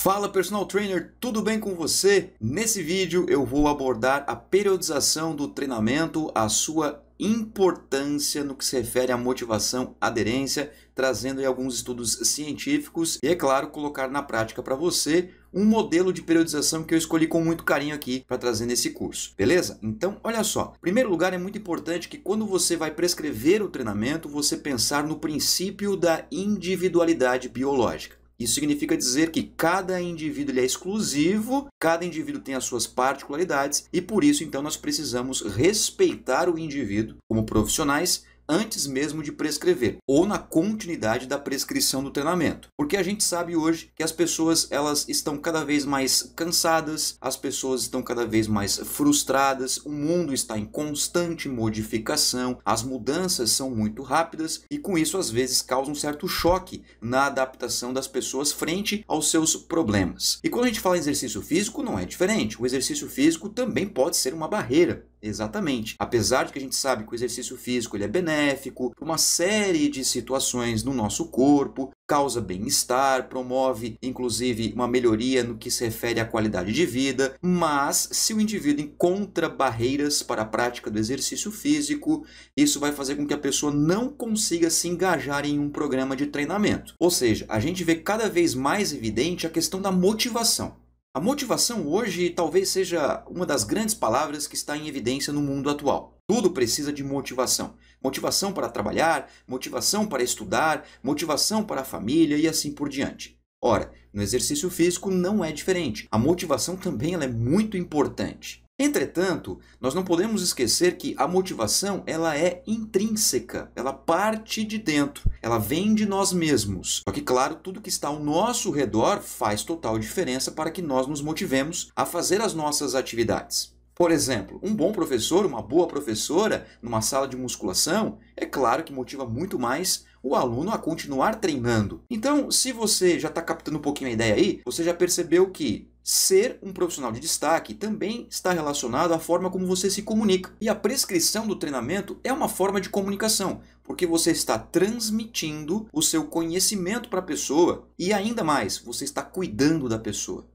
Fala personal trainer, tudo bem com você? Nesse vídeo eu vou abordar a periodização do treinamento, a sua importância no que se refere à motivação, aderência, trazendo alguns estudos científicos e, é claro, colocar na prática para você um modelo de periodização que eu escolhi com muito carinho aqui para trazer nesse curso, beleza? Então, olha só. Em primeiro lugar, é muito importante que quando você vai prescrever o treinamento, você pensar no princípio da individualidade biológica. Isso significa dizer que cada indivíduo ele é exclusivo, cada indivíduo tem as suas particularidades e por isso então nós precisamos respeitar o indivíduo como profissionais antes mesmo de prescrever ou na continuidade da prescrição do treinamento. Porque a gente sabe hoje que as pessoas elas estão cada vez mais cansadas, as pessoas estão cada vez mais frustradas, o mundo está em constante modificação, as mudanças são muito rápidas e com isso às vezes causa um certo choque na adaptação das pessoas frente aos seus problemas. E quando a gente fala em exercício físico, não é diferente. O exercício físico também pode ser uma barreira Exatamente. Apesar de que a gente sabe que o exercício físico ele é benéfico, uma série de situações no nosso corpo, causa bem-estar, promove inclusive uma melhoria no que se refere à qualidade de vida, mas se o indivíduo encontra barreiras para a prática do exercício físico, isso vai fazer com que a pessoa não consiga se engajar em um programa de treinamento. Ou seja, a gente vê cada vez mais evidente a questão da motivação. A motivação hoje talvez seja uma das grandes palavras que está em evidência no mundo atual. Tudo precisa de motivação. Motivação para trabalhar, motivação para estudar, motivação para a família e assim por diante. Ora, no exercício físico não é diferente. A motivação também é muito importante. Entretanto, nós não podemos esquecer que a motivação ela é intrínseca, ela parte de dentro, ela vem de nós mesmos. Só que, claro, tudo que está ao nosso redor faz total diferença para que nós nos motivemos a fazer as nossas atividades. Por exemplo, um bom professor, uma boa professora numa sala de musculação, é claro que motiva muito mais o aluno a continuar treinando. Então, se você já está captando um pouquinho a ideia aí, você já percebeu que Ser um profissional de destaque também está relacionado à forma como você se comunica. E a prescrição do treinamento é uma forma de comunicação, porque você está transmitindo o seu conhecimento para a pessoa e ainda mais, você está cuidando da pessoa.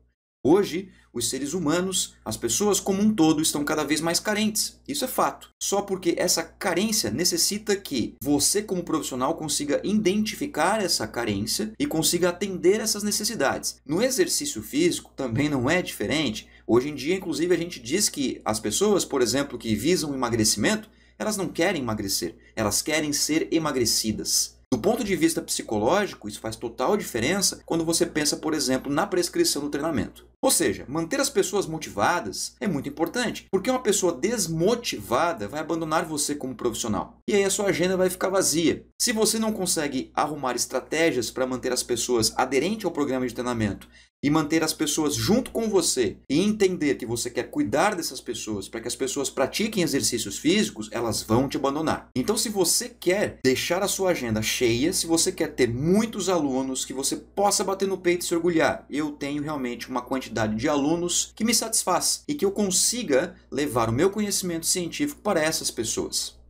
Hoje, os seres humanos, as pessoas como um todo, estão cada vez mais carentes. Isso é fato. Só porque essa carência necessita que você, como profissional, consiga identificar essa carência e consiga atender essas necessidades. No exercício físico também não é diferente. Hoje em dia, inclusive, a gente diz que as pessoas, por exemplo, que visam emagrecimento, elas não querem emagrecer, elas querem ser emagrecidas. Do ponto de vista psicológico, isso faz total diferença quando você pensa, por exemplo, na prescrição do treinamento. Ou seja, manter as pessoas motivadas é muito importante, porque uma pessoa desmotivada vai abandonar você como profissional. E aí a sua agenda vai ficar vazia. Se você não consegue arrumar estratégias para manter as pessoas aderentes ao programa de treinamento e manter as pessoas junto com você e entender que você quer cuidar dessas pessoas para que as pessoas pratiquem exercícios físicos, elas vão te abandonar. Então, se você quer deixar a sua agenda cheia, se você quer ter muitos alunos que você possa bater no peito e se orgulhar, eu tenho realmente uma quantidade de alunos que me satisfaz e que eu consiga levar o meu conhecimento científico para essas pessoas.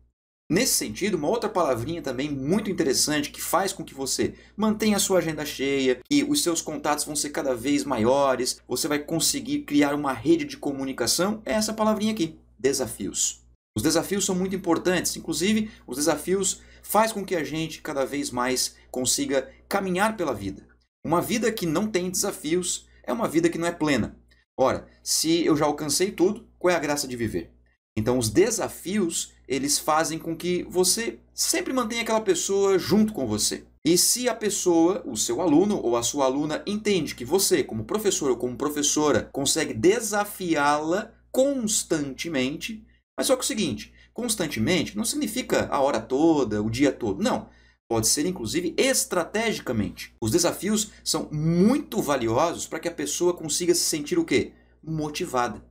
Nesse sentido, uma outra palavrinha também muito interessante que faz com que você mantenha a sua agenda cheia, que os seus contatos vão ser cada vez maiores, você vai conseguir criar uma rede de comunicação, é essa palavrinha aqui, desafios. Os desafios são muito importantes, inclusive os desafios faz com que a gente cada vez mais consiga caminhar pela vida. Uma vida que não tem desafios é uma vida que não é plena. Ora, se eu já alcancei tudo, qual é a graça de viver? Então os desafios eles fazem com que você sempre mantenha aquela pessoa junto com você. E se a pessoa, o seu aluno ou a sua aluna, entende que você, como professor ou como professora, consegue desafiá-la constantemente, mas só que é o seguinte, constantemente não significa a hora toda, o dia todo, não. Pode ser inclusive estrategicamente. Os desafios são muito valiosos para que a pessoa consiga se sentir o quê? Motivada.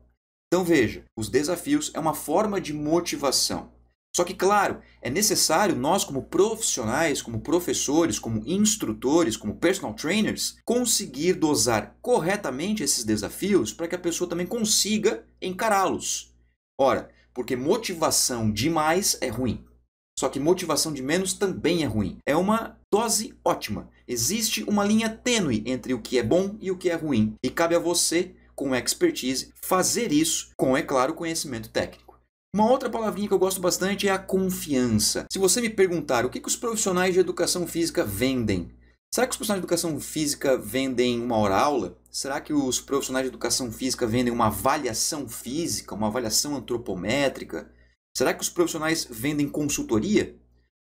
Então veja, os desafios é uma forma de motivação. Só que, claro, é necessário nós, como profissionais, como professores, como instrutores, como personal trainers, conseguir dosar corretamente esses desafios para que a pessoa também consiga encará-los. Ora, porque motivação demais é ruim. Só que motivação de menos também é ruim. É uma dose ótima. Existe uma linha tênue entre o que é bom e o que é ruim. E cabe a você com expertise, fazer isso com, é claro, conhecimento técnico. Uma outra palavrinha que eu gosto bastante é a confiança. Se você me perguntar o que, que os profissionais de educação física vendem, será que os profissionais de educação física vendem uma hora aula? Será que os profissionais de educação física vendem uma avaliação física, uma avaliação antropométrica? Será que os profissionais vendem consultoria?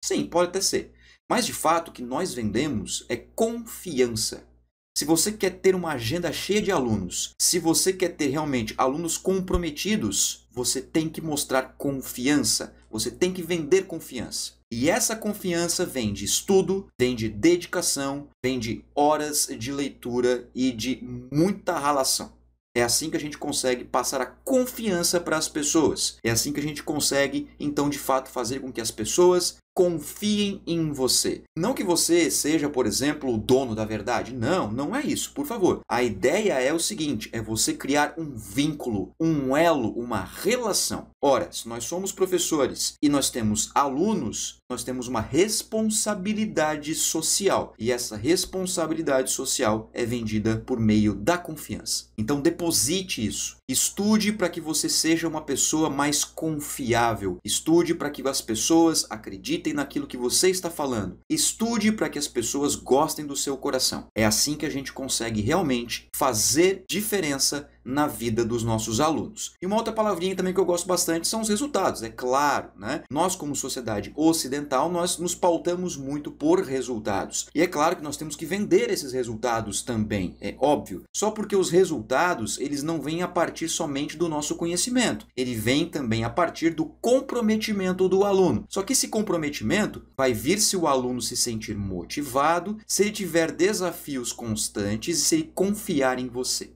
Sim, pode até ser. Mas de fato, o que nós vendemos é confiança. Se você quer ter uma agenda cheia de alunos, se você quer ter realmente alunos comprometidos, você tem que mostrar confiança, você tem que vender confiança. E essa confiança vem de estudo, vem de dedicação, vem de horas de leitura e de muita ralação. É assim que a gente consegue passar a confiança para as pessoas. É assim que a gente consegue, então, de fato, fazer com que as pessoas confiem em você. Não que você seja, por exemplo, o dono da verdade. Não, não é isso, por favor. A ideia é o seguinte: é você criar um vínculo, um elo, uma relação. Ora, se nós somos professores e nós temos alunos, nós temos uma responsabilidade social. E essa responsabilidade social é vendida por meio da confiança. Então deposite isso. Estude para que você seja uma pessoa mais confiável. Estude para que as pessoas acreditem acreditem naquilo que você está falando. Estude para que as pessoas gostem do seu coração. É assim que a gente consegue realmente fazer diferença na vida dos nossos alunos. E uma outra palavrinha também que eu gosto bastante são os resultados, é claro, né? Nós como sociedade ocidental, nós nos pautamos muito por resultados. E é claro que nós temos que vender esses resultados também, é óbvio. Só porque os resultados, eles não vêm a partir somente do nosso conhecimento. Ele vem também a partir do comprometimento do aluno. Só que esse comprometimento vai vir se o aluno se sentir motivado, se ele tiver desafios constantes e se ele confiar em você.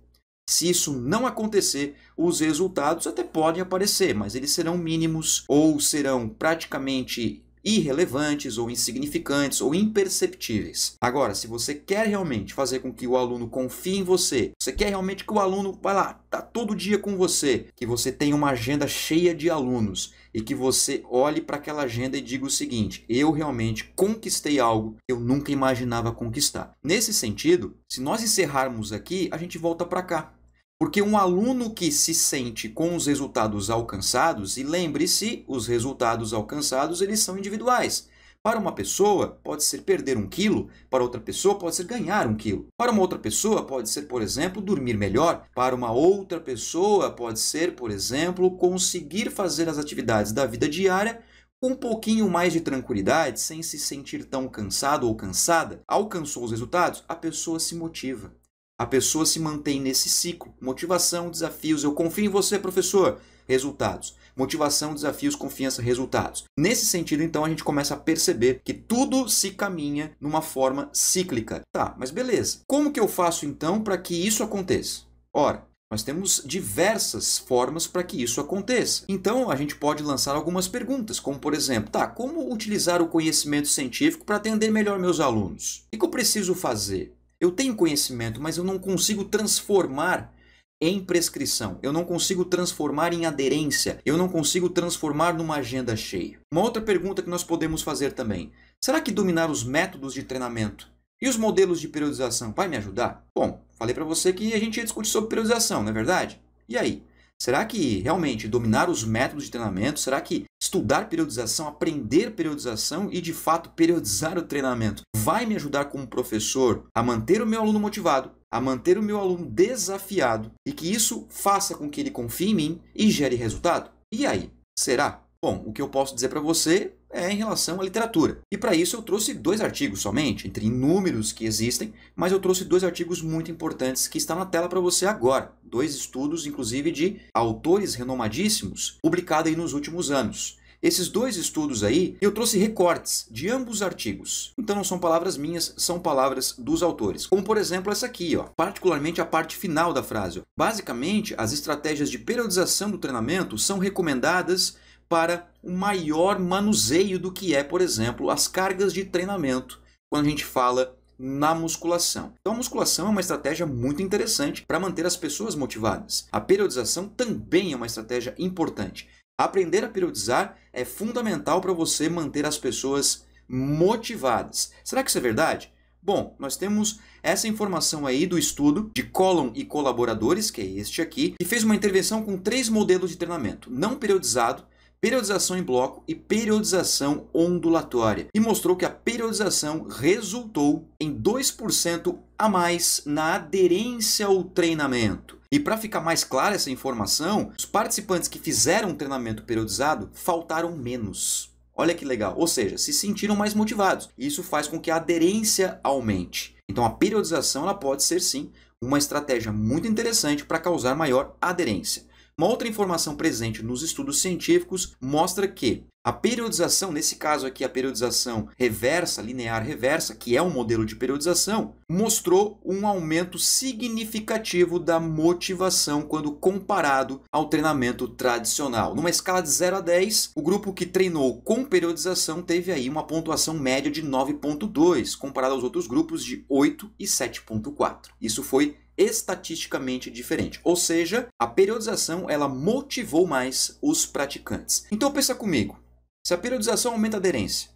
Se isso não acontecer, os resultados até podem aparecer, mas eles serão mínimos ou serão praticamente irrelevantes ou insignificantes ou imperceptíveis. Agora, se você quer realmente fazer com que o aluno confie em você, você quer realmente que o aluno vá lá, tá todo dia com você, que você tenha uma agenda cheia de alunos e que você olhe para aquela agenda e diga o seguinte: eu realmente conquistei algo que eu nunca imaginava conquistar. Nesse sentido, se nós encerrarmos aqui, a gente volta para cá porque um aluno que se sente com os resultados alcançados, e lembre-se, os resultados alcançados eles são individuais. Para uma pessoa, pode ser perder um quilo, para outra pessoa, pode ser ganhar um quilo. Para uma outra pessoa, pode ser, por exemplo, dormir melhor. Para uma outra pessoa, pode ser, por exemplo, conseguir fazer as atividades da vida diária com um pouquinho mais de tranquilidade, sem se sentir tão cansado ou cansada. Alcançou os resultados, a pessoa se motiva. A pessoa se mantém nesse ciclo. Motivação, desafios, eu confio em você, professor. Resultados. Motivação, desafios, confiança, resultados. Nesse sentido, então, a gente começa a perceber que tudo se caminha numa forma cíclica. Tá, mas beleza. Como que eu faço então para que isso aconteça? Ora, nós temos diversas formas para que isso aconteça. Então, a gente pode lançar algumas perguntas, como por exemplo, tá, como utilizar o conhecimento científico para atender melhor meus alunos? O que eu preciso fazer? Eu tenho conhecimento, mas eu não consigo transformar em prescrição. Eu não consigo transformar em aderência. Eu não consigo transformar numa agenda cheia. Uma outra pergunta que nós podemos fazer também: será que dominar os métodos de treinamento e os modelos de periodização vai me ajudar? Bom, falei para você que a gente ia discutir sobre periodização, não é verdade? E aí? Será que realmente dominar os métodos de treinamento? Será que estudar periodização, aprender periodização e de fato periodizar o treinamento vai me ajudar como professor a manter o meu aluno motivado, a manter o meu aluno desafiado e que isso faça com que ele confie em mim e gere resultado? E aí, será? Bom, o que eu posso dizer para você é em relação à literatura. E para isso eu trouxe dois artigos somente, entre inúmeros que existem, mas eu trouxe dois artigos muito importantes que estão na tela para você agora. Dois estudos, inclusive, de autores renomadíssimos, publicados aí nos últimos anos. Esses dois estudos aí, eu trouxe recortes de ambos os artigos. Então não são palavras minhas, são palavras dos autores. Como por exemplo essa aqui, ó, particularmente a parte final da frase. Ó. Basicamente, as estratégias de periodização do treinamento são recomendadas para o maior manuseio do que é, por exemplo, as cargas de treinamento, quando a gente fala na musculação. Então, a musculação é uma estratégia muito interessante para manter as pessoas motivadas. A periodização também é uma estratégia importante. Aprender a periodizar é fundamental para você manter as pessoas motivadas. Será que isso é verdade? Bom, nós temos essa informação aí do estudo de Collum e colaboradores, que é este aqui, que fez uma intervenção com três modelos de treinamento: não periodizado, periodização em bloco e periodização ondulatória e mostrou que a periodização resultou em 2% a mais na aderência ao treinamento. E para ficar mais clara essa informação, os participantes que fizeram um treinamento periodizado faltaram menos. Olha que legal, ou seja, se sentiram mais motivados. E isso faz com que a aderência aumente. Então a periodização ela pode ser sim uma estratégia muito interessante para causar maior aderência. Uma outra informação presente nos estudos científicos mostra que a periodização, nesse caso aqui a periodização reversa, linear reversa, que é um modelo de periodização, mostrou um aumento significativo da motivação quando comparado ao treinamento tradicional. Numa escala de 0 a 10, o grupo que treinou com periodização teve aí uma pontuação média de 9.2, comparado aos outros grupos de 8 e 7.4. Isso foi estatisticamente diferente. Ou seja, a periodização ela motivou mais os praticantes. Então pensa comigo, se a periodização aumenta a aderência,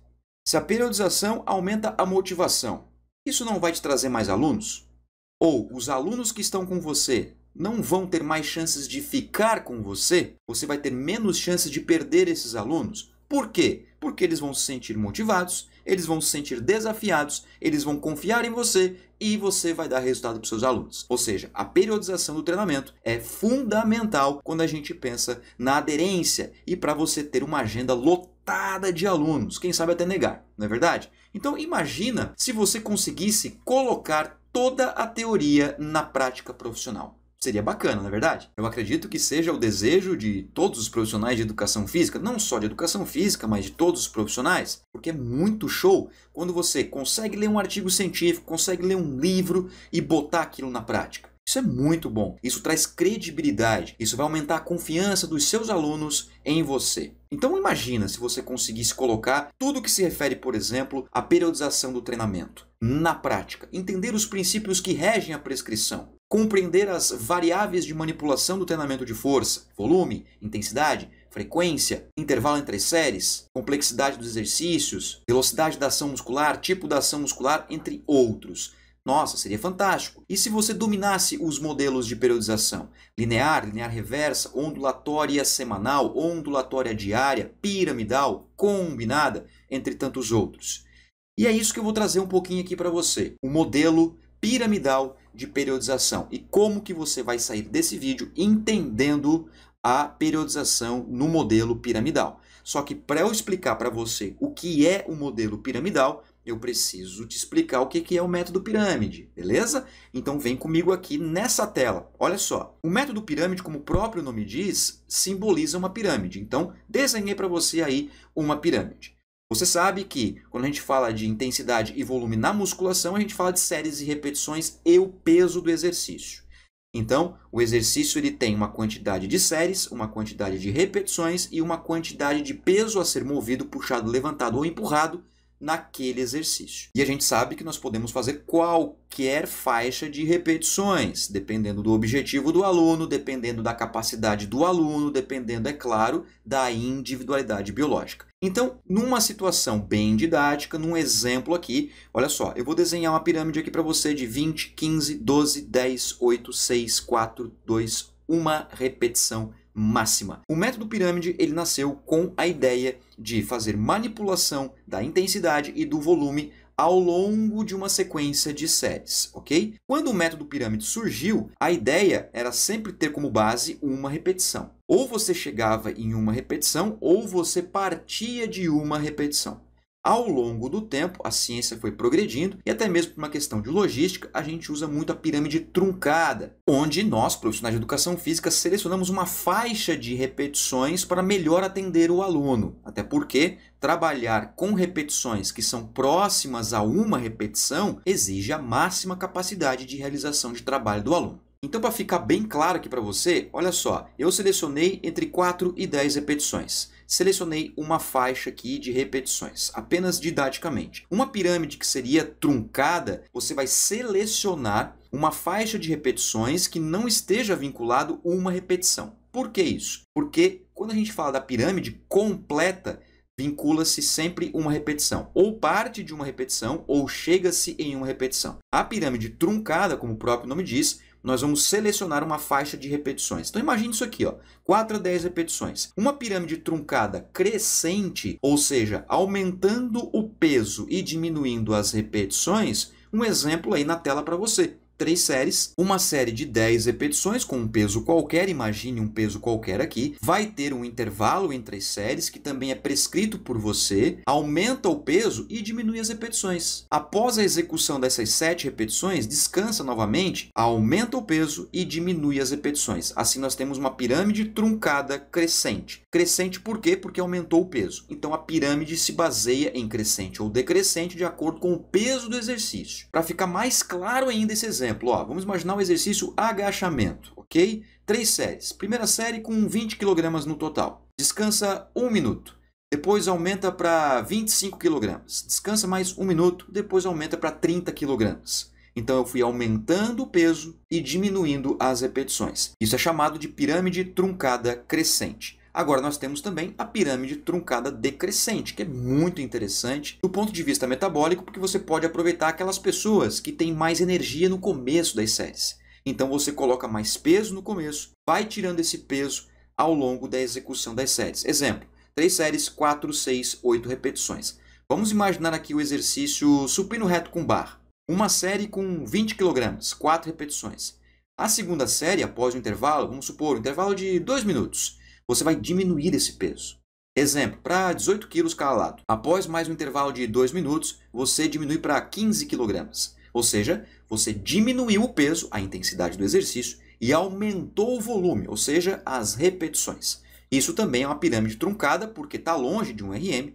se a periodização aumenta a motivação, isso não vai te trazer mais alunos? Ou os alunos que estão com você não vão ter mais chances de ficar com você? Você vai ter menos chances de perder esses alunos? Por quê? Porque eles vão se sentir motivados eles vão se sentir desafiados, eles vão confiar em você e você vai dar resultado para seus alunos. Ou seja, a periodização do treinamento é fundamental quando a gente pensa na aderência e para você ter uma agenda lotada de alunos, quem sabe até negar, não é verdade? Então imagina se você conseguisse colocar toda a teoria na prática profissional. Seria bacana, na é verdade? Eu acredito que seja o desejo de todos os profissionais de educação física, não só de educação física, mas de todos os profissionais, porque é muito show quando você consegue ler um artigo científico, consegue ler um livro e botar aquilo na prática. Isso é muito bom. Isso traz credibilidade. Isso vai aumentar a confiança dos seus alunos em você. Então imagina se você conseguisse colocar tudo que se refere, por exemplo, à periodização do treinamento na prática, entender os princípios que regem a prescrição, compreender as variáveis de manipulação do treinamento de força, volume, intensidade, frequência, intervalo entre séries, complexidade dos exercícios, velocidade da ação muscular, tipo da ação muscular, entre outros. Nossa, seria fantástico! E se você dominasse os modelos de periodização? Linear, linear reversa, ondulatória semanal, ondulatória diária, piramidal, combinada, entre tantos outros. E é isso que eu vou trazer um pouquinho aqui para você. O modelo piramidal de periodização e como que você vai sair desse vídeo entendendo a periodização no modelo piramidal. Só que para eu explicar para você o que é o modelo piramidal, eu preciso te explicar o que é o método pirâmide, beleza? Então vem comigo aqui nessa tela. Olha só, o método pirâmide, como o próprio nome diz, simboliza uma pirâmide. Então desenhei para você aí uma pirâmide. Você sabe que quando a gente fala de intensidade e volume na musculação, a gente fala de séries e repetições e o peso do exercício. Então, o exercício ele tem uma quantidade de séries, uma quantidade de repetições e uma quantidade de peso a ser movido, puxado, levantado ou empurrado naquele exercício. E a gente sabe que nós podemos fazer qualquer faixa de repetições, dependendo do objetivo do aluno, dependendo da capacidade do aluno, dependendo, é claro, da individualidade biológica. Então, numa situação bem didática, num exemplo aqui, olha só, eu vou desenhar uma pirâmide aqui para você de 20, 15, 12, 10, 8, 6, 4, 2, 1 repetição máxima. O método pirâmide ele nasceu com a ideia de fazer manipulação da intensidade e do volume ao longo de uma sequência de séries, ok? Quando o método pirâmide surgiu, a ideia era sempre ter como base uma repetição. Ou você chegava em uma repetição, ou você partia de uma repetição. Ao longo do tempo, a ciência foi progredindo e até mesmo por uma questão de logística, a gente usa muito a pirâmide truncada, onde nós, profissionais de educação física, selecionamos uma faixa de repetições para melhor atender o aluno. Até porque trabalhar com repetições que são próximas a uma repetição exige a máxima capacidade de realização de trabalho do aluno. Então, para ficar bem claro aqui para você, olha só, eu selecionei entre 4 e 10 repetições selecionei uma faixa aqui de repetições, apenas didaticamente. Uma pirâmide que seria truncada, você vai selecionar uma faixa de repetições que não esteja vinculado uma repetição. Por que isso? Porque quando a gente fala da pirâmide completa, vincula-se sempre uma repetição, ou parte de uma repetição, ou chega-se em uma repetição. A pirâmide truncada, como o próprio nome diz, nós vamos selecionar uma faixa de repetições. Então imagine isso aqui, ó, 4 a 10 repetições. Uma pirâmide truncada crescente, ou seja, aumentando o peso e diminuindo as repetições, um exemplo aí na tela para você três séries, uma série de 10 repetições com um peso qualquer, imagine um peso qualquer aqui, vai ter um intervalo entre as séries que também é prescrito por você, aumenta o peso e diminui as repetições. Após a execução dessas 7 repetições, descansa novamente, aumenta o peso e diminui as repetições. Assim nós temos uma pirâmide truncada crescente. Crescente por quê? Porque aumentou o peso. Então a pirâmide se baseia em crescente ou decrescente de acordo com o peso do exercício. Para ficar mais claro ainda esse exemplo, exemplo, ó, vamos imaginar o exercício agachamento, ok? Três séries. Primeira série com 20 kg no total. Descansa um minuto. Depois aumenta para 25 kg. Descansa mais um minuto. Depois aumenta para 30 kg. Então eu fui aumentando o peso e diminuindo as repetições. Isso é chamado de pirâmide truncada crescente. Agora nós temos também a pirâmide truncada decrescente, que é muito interessante do ponto de vista metabólico, porque você pode aproveitar aquelas pessoas que têm mais energia no começo das séries. Então você coloca mais peso no começo, vai tirando esse peso ao longo da execução das séries. Exemplo, 3 séries, 4, 6, 8 repetições. Vamos imaginar aqui o exercício supino reto com bar. Uma série com 20 kg, 4 repetições. A segunda série, após o intervalo, vamos supor, um intervalo de 2 minutos você vai diminuir esse peso. Exemplo, para 18 kg cada lado. Após mais um intervalo de 2 minutos, você diminui para 15 kg. Ou seja, você diminuiu o peso, a intensidade do exercício, e aumentou o volume, ou seja, as repetições. Isso também é uma pirâmide truncada, porque está longe de um RM,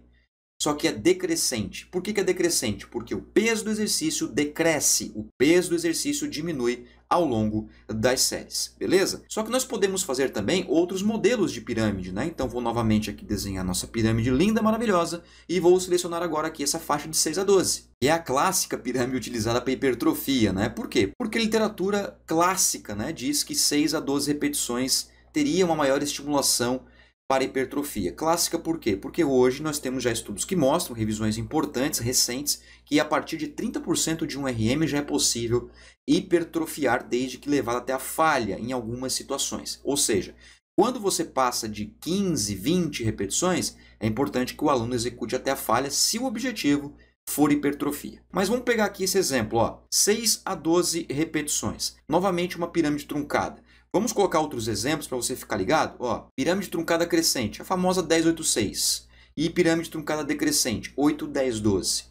só que é decrescente. Por que, que é decrescente? Porque o peso do exercício decresce, o peso do exercício diminui ao longo das séries, beleza? Só que nós podemos fazer também outros modelos de pirâmide, né? Então vou novamente aqui desenhar nossa pirâmide linda, maravilhosa, e vou selecionar agora aqui essa faixa de 6 a 12. é a clássica pirâmide utilizada para hipertrofia, né? Por quê? Porque a literatura clássica, né, diz que 6 a 12 repetições teria uma maior estimulação para hipertrofia. Clássica por quê? Porque hoje nós temos já estudos que mostram, revisões importantes, recentes, que a partir de 30% de um RM já é possível hipertrofiar desde que levada até a falha em algumas situações. Ou seja, quando você passa de 15, 20 repetições, é importante que o aluno execute até a falha se o objetivo for hipertrofia. Mas vamos pegar aqui esse exemplo, ó, 6 a 12 repetições. Novamente uma pirâmide truncada. Vamos colocar outros exemplos para você ficar ligado? Ó, pirâmide truncada crescente, a famosa 1086. E pirâmide truncada decrescente, 8, 10, 12.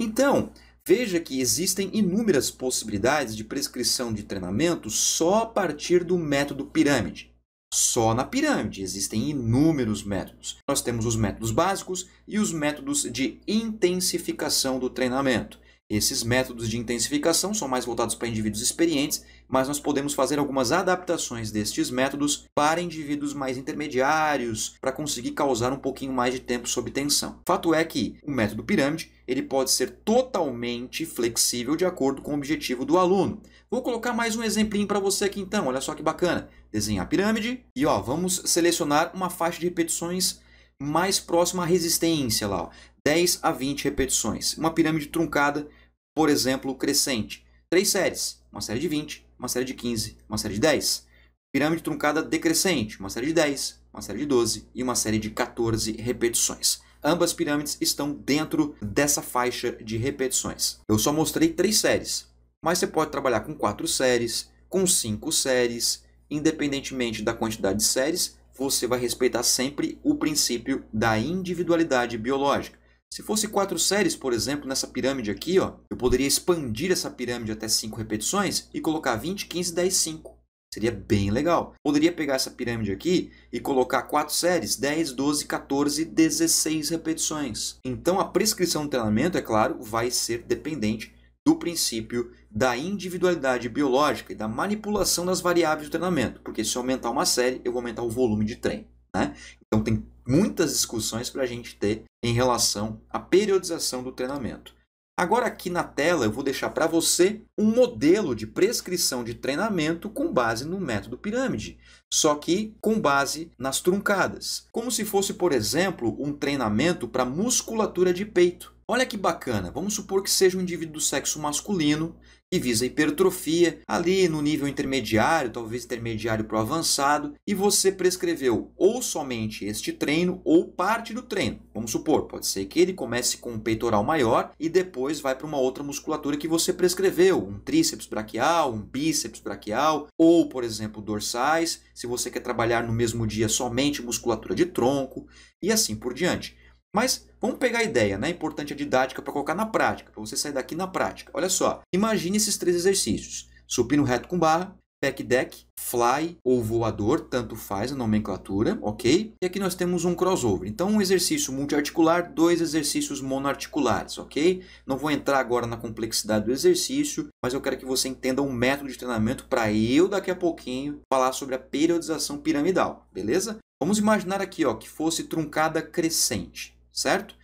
Então, Veja que existem inúmeras possibilidades de prescrição de treinamento só a partir do método pirâmide. Só na pirâmide existem inúmeros métodos. Nós temos os métodos básicos e os métodos de intensificação do treinamento. Esses métodos de intensificação são mais voltados para indivíduos experientes, mas nós podemos fazer algumas adaptações destes métodos para indivíduos mais intermediários, para conseguir causar um pouquinho mais de tempo sob tensão. Fato é que o método pirâmide ele pode ser totalmente flexível de acordo com o objetivo do aluno. Vou colocar mais um exemplinho para você aqui então, olha só que bacana. Desenhar a pirâmide e ó, vamos selecionar uma faixa de repetições mais próxima à resistência lá, ó, 10 a 20 repetições. Uma pirâmide truncada por exemplo, crescente. Três séries, uma série de 20, uma série de 15, uma série de 10. Pirâmide truncada decrescente, uma série de 10, uma série de 12 e uma série de 14 repetições. Ambas pirâmides estão dentro dessa faixa de repetições. Eu só mostrei três séries, mas você pode trabalhar com quatro séries, com cinco séries, independentemente da quantidade de séries, você vai respeitar sempre o princípio da individualidade biológica. Se fosse quatro séries, por exemplo, nessa pirâmide aqui, ó, eu poderia expandir essa pirâmide até 5 repetições e colocar 20, 15, 10, 5. Seria bem legal. Poderia pegar essa pirâmide aqui e colocar quatro séries, 10, 12, 14, 16 repetições. Então a prescrição do treinamento, é claro, vai ser dependente do princípio da individualidade biológica e da manipulação das variáveis do treinamento, porque se eu aumentar uma série, eu vou aumentar o volume de treino. Né? Então tem muitas discussões para a gente ter em relação à periodização do treinamento. Agora aqui na tela eu vou deixar para você um modelo de prescrição de treinamento com base no método pirâmide, só que com base nas truncadas, como se fosse, por exemplo, um treinamento para musculatura de peito. Olha que bacana, vamos supor que seja um indivíduo do sexo masculino que visa hipertrofia ali no nível intermediário, talvez intermediário para o avançado, e você prescreveu ou somente este treino ou parte do treino. Vamos supor, pode ser que ele comece com um peitoral maior e depois vai para uma outra musculatura que você prescreveu, um tríceps braquial, um bíceps braquial, ou, por exemplo, dorsais, se você quer trabalhar no mesmo dia somente musculatura de tronco, e assim por diante. Mas vamos pegar a ideia, né? Importante a didática para colocar na prática, para você sair daqui na prática. Olha só, imagine esses três exercícios: supino reto com barra, pack deck, fly ou voador, tanto faz a nomenclatura, ok? E aqui nós temos um crossover. Então, um exercício multiarticular, dois exercícios monoarticulares, ok? Não vou entrar agora na complexidade do exercício, mas eu quero que você entenda um método de treinamento para eu, daqui a pouquinho, falar sobre a periodização piramidal, beleza? Vamos imaginar aqui ó, que fosse truncada crescente certo?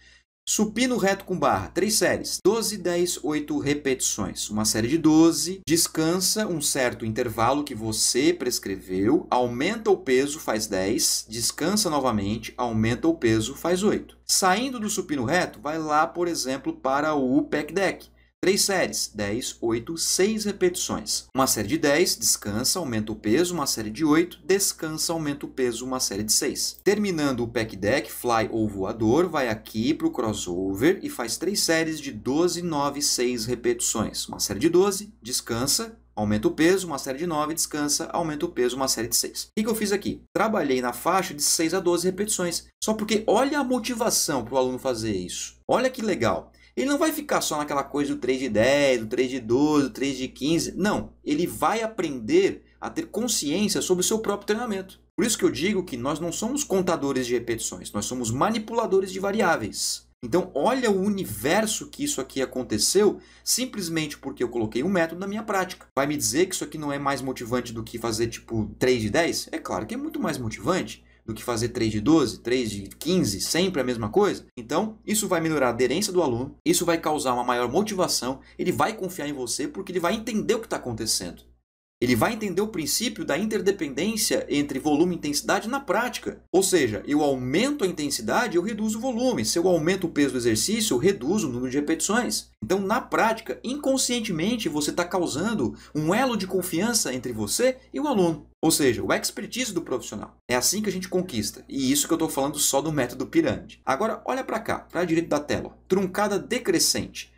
Supino reto com barra, três séries, 12, 10, 8 repetições. Uma série de 12, descansa um certo intervalo que você prescreveu, aumenta o peso, faz 10, descansa novamente, aumenta o peso, faz 8. Saindo do supino reto, vai lá, por exemplo, para o pec deck. Três séries, 10, 8, 6 repetições. Uma série de 10, descansa, aumenta o peso, uma série de 8, descansa, aumenta o peso, uma série de 6. Terminando o pack deck, fly ou voador, vai aqui para o crossover e faz três séries de 12, 9, 6 repetições. Uma série de 12, descansa, aumenta o peso, uma série de 9, descansa, aumenta o peso, uma série de 6. O que eu fiz aqui? Trabalhei na faixa de 6 a 12 repetições, só porque olha a motivação para o aluno fazer isso. Olha que legal. Ele não vai ficar só naquela coisa do 3 de 10, do 3 de 12, do 3 de 15. Não, ele vai aprender a ter consciência sobre o seu próprio treinamento. Por isso que eu digo que nós não somos contadores de repetições, nós somos manipuladores de variáveis. Então, olha o universo que isso aqui aconteceu simplesmente porque eu coloquei um método na minha prática. Vai me dizer que isso aqui não é mais motivante do que fazer tipo 3 de 10? É claro que é muito mais motivante do que fazer 3 de 12, 3 de 15, sempre a mesma coisa. Então, isso vai melhorar a aderência do aluno, isso vai causar uma maior motivação, ele vai confiar em você porque ele vai entender o que está acontecendo. Ele vai entender o princípio da interdependência entre volume e intensidade na prática. Ou seja, eu aumento a intensidade, eu reduzo o volume. Se eu aumento o peso do exercício, eu reduzo o número de repetições. Então, na prática, inconscientemente, você está causando um elo de confiança entre você e o aluno. Ou seja, o expertise do profissional. É assim que a gente conquista. E isso que eu estou falando só do método pirâmide. Agora, olha para cá, para a direita da tela. Truncada decrescente.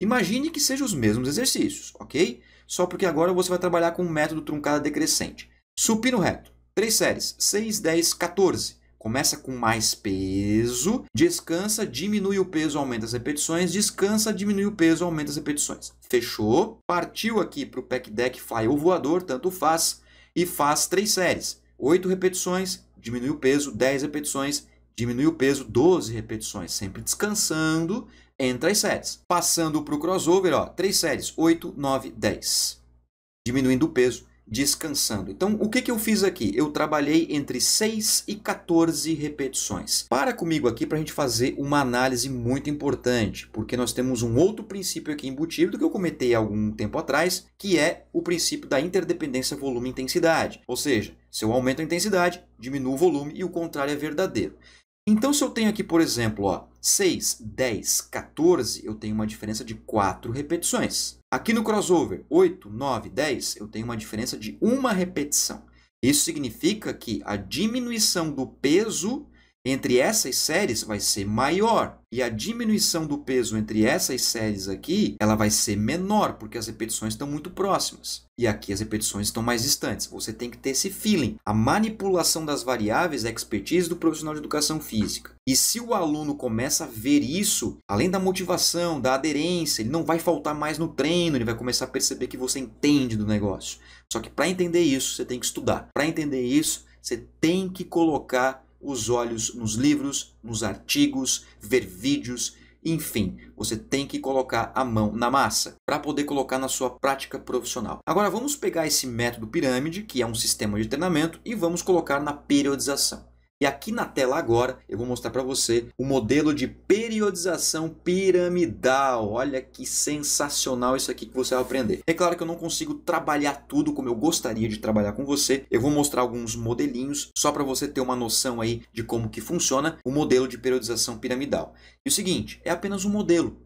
Imagine que sejam os mesmos exercícios, ok? só porque agora você vai trabalhar com um método truncada decrescente. Supino reto, três séries, 6, 10, 14. Começa com mais peso, descansa, diminui o peso, aumenta as repetições, descansa, diminui o peso, aumenta as repetições. Fechou? Partiu aqui para o pack deck fly ou voador, tanto faz, e faz três séries. 8 repetições, diminui o peso, 10 repetições, Diminui o peso 12 repetições, sempre descansando entre as séries. Passando para o crossover, ó, 3 séries, 8, 9, 10. Diminuindo o peso, descansando. Então, o que, que eu fiz aqui? Eu trabalhei entre 6 e 14 repetições. Para comigo aqui para a gente fazer uma análise muito importante, porque nós temos um outro princípio aqui embutido que eu comentei algum tempo atrás, que é o princípio da interdependência volume-intensidade. Ou seja, se eu aumento a intensidade, diminuo o volume e o contrário é verdadeiro. Então, se eu tenho aqui, por exemplo, ó, 6, 10, 14, eu tenho uma diferença de 4 repetições. Aqui no crossover, 8, 9, 10, eu tenho uma diferença de 1 repetição. Isso significa que a diminuição do peso entre essas séries vai ser maior. E a diminuição do peso entre essas séries aqui, ela vai ser menor, porque as repetições estão muito próximas. E aqui as repetições estão mais distantes. Você tem que ter esse feeling. A manipulação das variáveis é expertise do profissional de educação física. E se o aluno começa a ver isso, além da motivação, da aderência, ele não vai faltar mais no treino, ele vai começar a perceber que você entende do negócio. Só que para entender isso, você tem que estudar. Para entender isso, você tem que colocar os olhos nos livros, nos artigos, ver vídeos, enfim, você tem que colocar a mão na massa para poder colocar na sua prática profissional. Agora vamos pegar esse método pirâmide, que é um sistema de treinamento, e vamos colocar na periodização. E aqui na tela agora eu vou mostrar para você o modelo de periodização piramidal. Olha que sensacional isso aqui que você vai aprender. É claro que eu não consigo trabalhar tudo como eu gostaria de trabalhar com você. Eu vou mostrar alguns modelinhos só para você ter uma noção aí de como que funciona o modelo de periodização piramidal. E o seguinte, é apenas um modelo.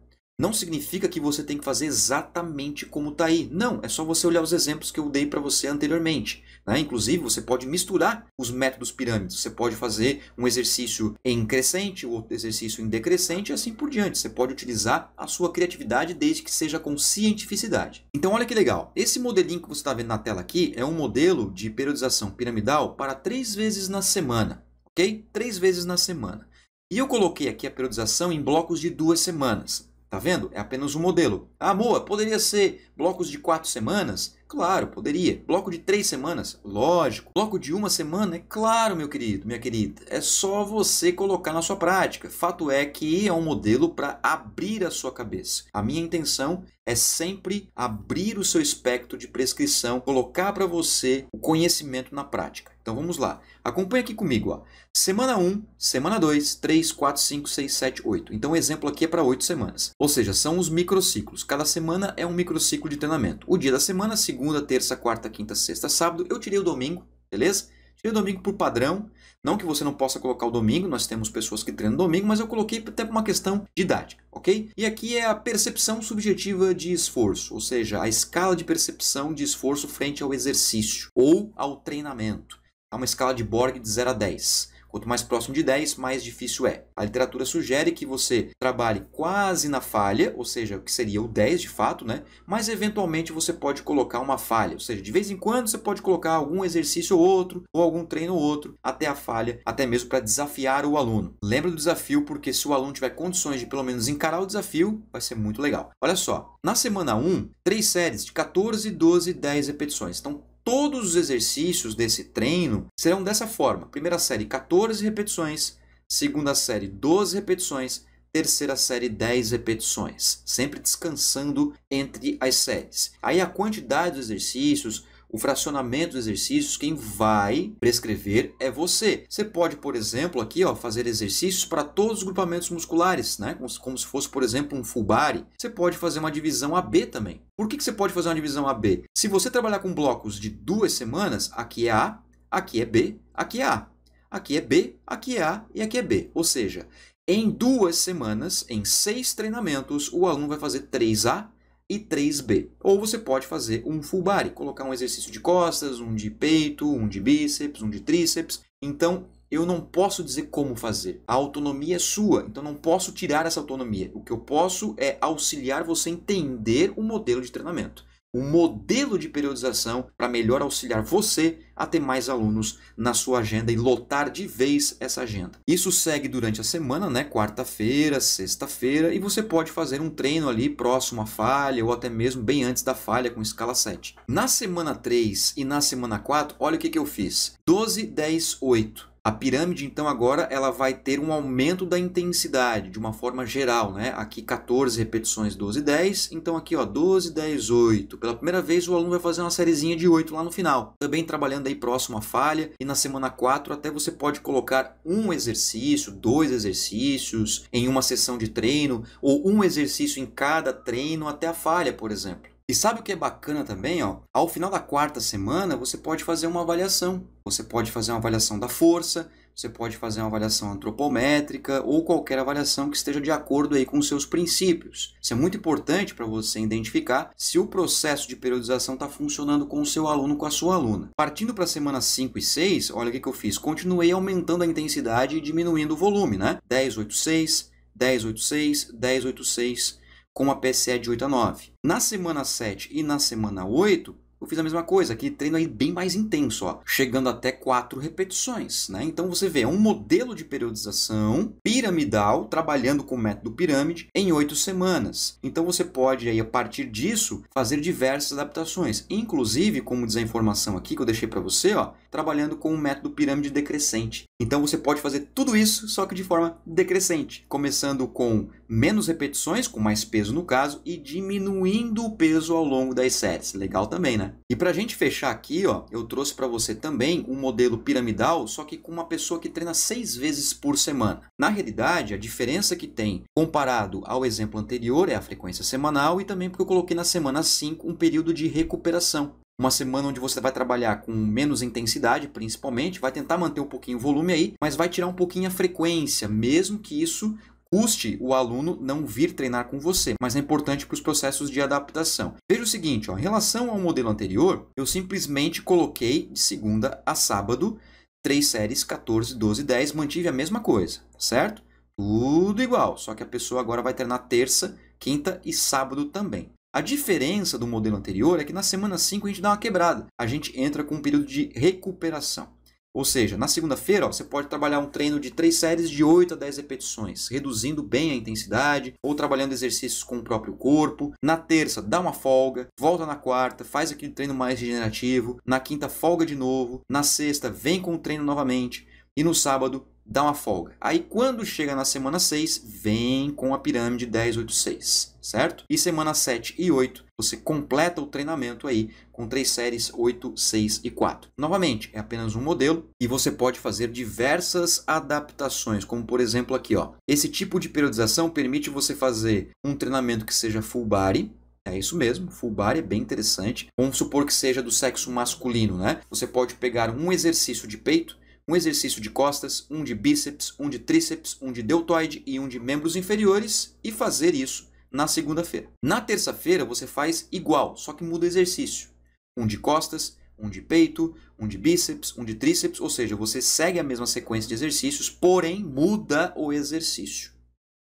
Não significa que você tem que fazer exatamente como está aí. Não, é só você olhar os exemplos que eu dei para você anteriormente. Né? Inclusive, você pode misturar os métodos pirâmides. Você pode fazer um exercício em crescente, outro exercício em decrescente e assim por diante. Você pode utilizar a sua criatividade desde que seja com cientificidade. Então, olha que legal. Esse modelinho que você está vendo na tela aqui é um modelo de periodização piramidal para três vezes na semana. Ok? Três vezes na semana. E eu coloquei aqui a periodização em blocos de duas semanas. Tá vendo? É apenas um modelo. Ah, Moa, poderia ser blocos de quatro semanas? Claro, poderia. Bloco de três semanas? Lógico. Bloco de uma semana? É claro, meu querido, minha querida. É só você colocar na sua prática. Fato é que é um modelo para abrir a sua cabeça. A minha intenção é sempre abrir o seu espectro de prescrição, colocar para você o conhecimento na prática. Então vamos lá. Acompanha aqui comigo. Ó. Semana 1, semana 2, 3, 4, 5, 6, 7, 8. Então o exemplo aqui é para 8 semanas. Ou seja, são os microciclos. Cada semana é um microciclo de treinamento. O dia da semana, segunda, terça, quarta, quinta, sexta, sábado. Eu tirei o domingo, beleza? Tirei o domingo por padrão. Não que você não possa colocar o domingo, nós temos pessoas que treinam domingo, mas eu coloquei até por uma questão didática, ok? E aqui é a percepção subjetiva de esforço, ou seja, a escala de percepção de esforço frente ao exercício ou ao treinamento a uma escala de Borg de 0 a 10. Quanto mais próximo de 10, mais difícil é. A literatura sugere que você trabalhe quase na falha, ou seja, o que seria o 10 de fato, né? Mas eventualmente você pode colocar uma falha, ou seja, de vez em quando você pode colocar algum exercício ou outro, ou algum treino ou outro, até a falha, até mesmo para desafiar o aluno. Lembra do desafio, porque se o aluno tiver condições de pelo menos encarar o desafio, vai ser muito legal. Olha só, na semana 1, três séries de 14, 12 10 repetições. Então, Todos os exercícios desse treino serão dessa forma: primeira série 14 repetições, segunda série 12 repetições, terceira série 10 repetições, sempre descansando entre as séries. Aí a quantidade de exercícios, o fracionamento dos exercícios, quem vai prescrever é você. Você pode, por exemplo, aqui ó, fazer exercícios para todos os grupamentos musculares, né? Como, como se fosse, por exemplo, um full body. Você pode fazer uma divisão AB também. Por que, que você pode fazer uma divisão AB? Se você trabalhar com blocos de duas semanas, aqui é A, aqui é B, aqui é A. Aqui é B, aqui é A e aqui é B. Ou seja, em duas semanas, em seis treinamentos, o aluno vai fazer 3A, e 3B. Ou você pode fazer um full body, colocar um exercício de costas, um de peito, um de bíceps, um de tríceps. Então, eu não posso dizer como fazer. A autonomia é sua, então não posso tirar essa autonomia. O que eu posso é auxiliar você a entender o modelo de treinamento um modelo de periodização para melhor auxiliar você a ter mais alunos na sua agenda e lotar de vez essa agenda. Isso segue durante a semana, né? Quarta-feira, sexta-feira, e você pode fazer um treino ali próximo à falha ou até mesmo bem antes da falha com escala 7. Na semana 3 e na semana 4, olha o que, que eu fiz: 12, 10, 8. A pirâmide, então, agora ela vai ter um aumento da intensidade de uma forma geral. Né? Aqui 14 repetições, 12, 10. Então aqui ó, 12, 10, 8. Pela primeira vez o aluno vai fazer uma sériezinha de 8 lá no final. Também trabalhando aí próximo à falha. E na semana 4 até você pode colocar um exercício, dois exercícios em uma sessão de treino. Ou um exercício em cada treino até a falha, por exemplo. E sabe o que é bacana também? Ó? Ao final da quarta semana, você pode fazer uma avaliação. Você pode fazer uma avaliação da força, você pode fazer uma avaliação antropométrica ou qualquer avaliação que esteja de acordo aí com seus princípios. Isso é muito importante para você identificar se o processo de periodização está funcionando com o seu aluno, com a sua aluna. Partindo para a semana 5 e 6, olha o que, que eu fiz. Continuei aumentando a intensidade e diminuindo o volume, né? 10, 8, 6, 10, 8, 6, 10, 8, 6 com a PSE de 8 a 9. Na semana 7 e na semana 8, eu fiz a mesma coisa, que treino aí bem mais intenso, ó, chegando até quatro repetições, né? Então você vê, é um modelo de periodização piramidal, trabalhando com o método pirâmide em oito semanas. Então você pode aí a partir disso fazer diversas adaptações, inclusive, como diz a informação aqui que eu deixei para você, ó, trabalhando com o método pirâmide decrescente. Então você pode fazer tudo isso, só que de forma decrescente, começando com menos repetições, com mais peso no caso, e diminuindo o peso ao longo das séries. Legal também, né? E para a gente fechar aqui, ó, eu trouxe para você também um modelo piramidal, só que com uma pessoa que treina seis vezes por semana. Na realidade, a diferença que tem comparado ao exemplo anterior é a frequência semanal e também porque eu coloquei na semana 5 um período de recuperação uma semana onde você vai trabalhar com menos intensidade, principalmente, vai tentar manter um pouquinho o volume aí, mas vai tirar um pouquinho a frequência, mesmo que isso custe o aluno não vir treinar com você, mas é importante para os processos de adaptação. Veja o seguinte, ó, em relação ao modelo anterior, eu simplesmente coloquei de segunda a sábado, três séries 14, 12, 10, mantive a mesma coisa, certo? Tudo igual, só que a pessoa agora vai treinar terça, quinta e sábado também. A diferença do modelo anterior é que na semana 5 a gente dá uma quebrada, a gente entra com um período de recuperação. Ou seja, na segunda-feira você pode trabalhar um treino de três séries de 8 a 10 repetições, reduzindo bem a intensidade ou trabalhando exercícios com o próprio corpo. Na terça, dá uma folga, volta na quarta, faz aquele treino mais regenerativo. Na quinta, folga de novo. Na sexta, vem com o treino novamente. E no sábado, dá uma folga. Aí quando chega na semana 6, vem com a pirâmide 10, 8, 6, certo? E semana 7 e 8, você completa o treinamento aí com três séries 8, 6 e 4. Novamente, é apenas um modelo e você pode fazer diversas adaptações, como por exemplo aqui, ó. Esse tipo de periodização permite você fazer um treinamento que seja full body, é isso mesmo, full body é bem interessante. Vamos supor que seja do sexo masculino, né? Você pode pegar um exercício de peito um exercício de costas, um de bíceps, um de tríceps, um de deltoide e um de membros inferiores e fazer isso na segunda-feira. Na terça-feira você faz igual, só que muda o exercício. Um de costas, um de peito, um de bíceps, um de tríceps, ou seja, você segue a mesma sequência de exercícios, porém muda o exercício.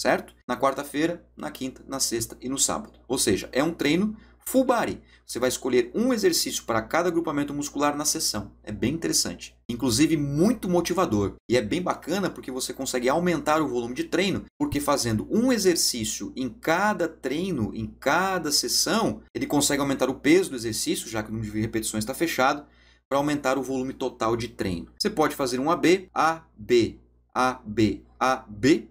Certo? Na quarta-feira, na quinta, na sexta e no sábado. Ou seja, é um treino full body. Você vai escolher um exercício para cada agrupamento muscular na sessão. É bem interessante. Inclusive, muito motivador. E é bem bacana porque você consegue aumentar o volume de treino, porque fazendo um exercício em cada treino, em cada sessão, ele consegue aumentar o peso do exercício, já que o número de repetições está fechado, para aumentar o volume total de treino. Você pode fazer um AB, AB, AB, AB,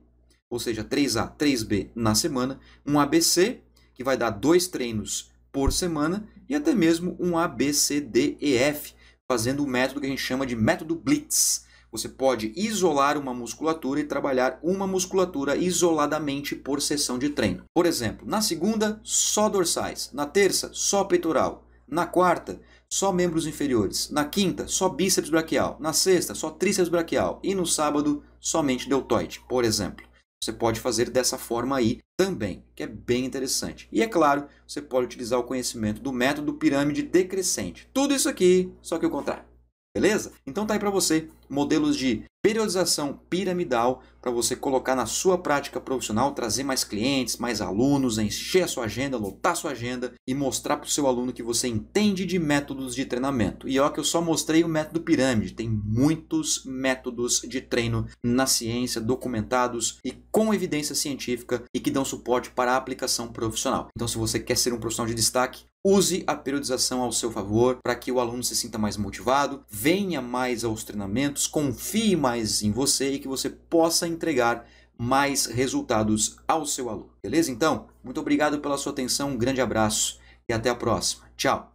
ou seja, 3A, 3B na semana, um ABC, que vai dar dois treinos por semana e até mesmo um ABCDEF, fazendo o método que a gente chama de método Blitz. Você pode isolar uma musculatura e trabalhar uma musculatura isoladamente por sessão de treino. Por exemplo, na segunda, só dorsais. Na terça, só peitoral. Na quarta, só membros inferiores. Na quinta, só bíceps braquial. Na sexta, só tríceps braquial. E no sábado, somente deltoide, por exemplo. Você pode fazer dessa forma aí também, que é bem interessante. E é claro, você pode utilizar o conhecimento do método pirâmide decrescente. Tudo isso aqui, só que o contrário. Beleza? Então tá aí para você modelos de periodização piramidal para você colocar na sua prática profissional, trazer mais clientes, mais alunos, encher a sua agenda, lotar a sua agenda e mostrar para o seu aluno que você entende de métodos de treinamento. E ó que eu só mostrei o método pirâmide, tem muitos métodos de treino na ciência documentados e com evidência científica e que dão suporte para a aplicação profissional. Então se você quer ser um profissional de destaque, Use a periodização ao seu favor para que o aluno se sinta mais motivado, venha mais aos treinamentos, confie mais em você e que você possa entregar mais resultados ao seu aluno. Beleza? Então, muito obrigado pela sua atenção, um grande abraço e até a próxima. Tchau!